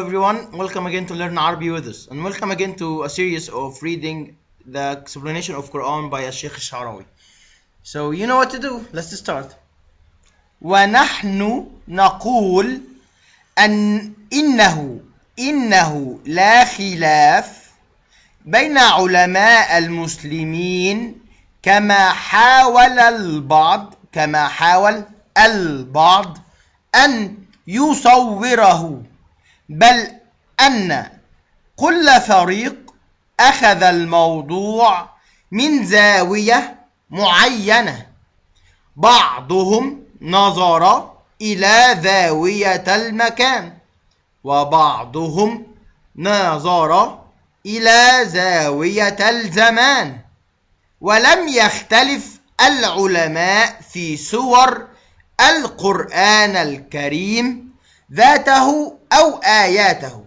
everyone welcome again to learn Arabic with us and welcome again to a series of reading the explanation of Quran by Sheikh Sharawi so you know what to do let's start ونحن نقول أن إنه إنه لا خلاف بين علماء المسلمين كما حاول البعض كما حاول البعض أن يصوره بل أن كل فريق أخذ الموضوع من زاوية معينة بعضهم نظر إلى زاوية المكان وبعضهم نظر إلى زاوية الزمان ولم يختلف العلماء في سور القرآن الكريم ذاته أو آياته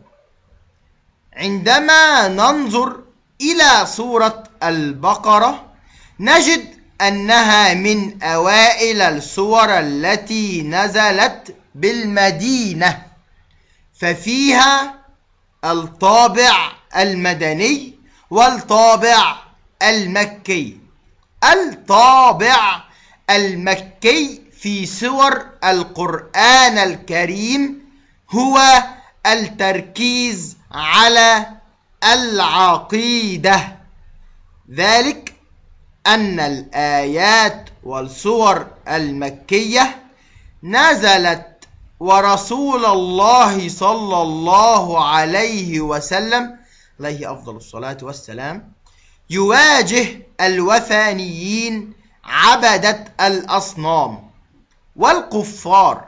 عندما ننظر إلى سورة البقرة نجد أنها من أوائل السور التي نزلت بالمدينة ففيها الطابع المدني والطابع المكي الطابع المكي في سور القرآن الكريم هو التركيز على العقيدة ذلك أن الآيات والسور المكية نزلت ورسول الله صلى الله عليه وسلم عليه أفضل الصلاة والسلام يواجه الوثنيين عبدة الأصنام والكفار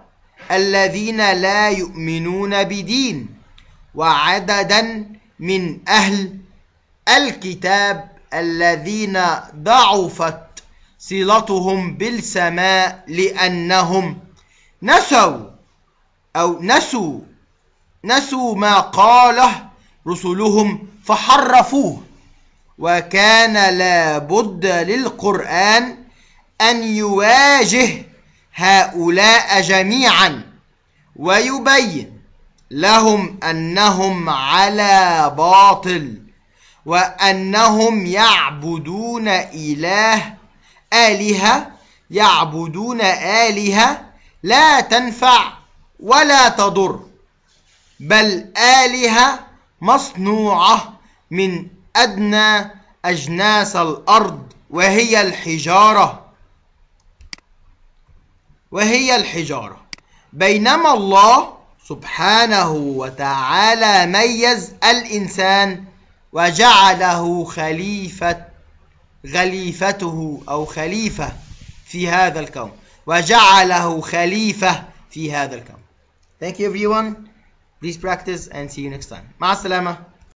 الذين لا يؤمنون بدين وعددا من أهل الكتاب الذين ضعفت صلتهم بالسماء لأنهم نسوا أو نسوا نسوا ما قاله رسلهم فحرفوه وكان لابد للقرآن أن يواجه هؤلاء جميعا ويبين لهم انهم على باطل وانهم يعبدون اله الهه يعبدون الهه لا تنفع ولا تضر بل الهه مصنوعه من ادنى اجناس الارض وهي الحجاره وهي الحجارة بينما الله سبحانه وتعالى ميز الإنسان وجعله خليفة خليفته أو خليفة في هذا الكون وجعله خليفة في هذا الكون Thank you everyone. Please practice and see you next time. مع السلامة.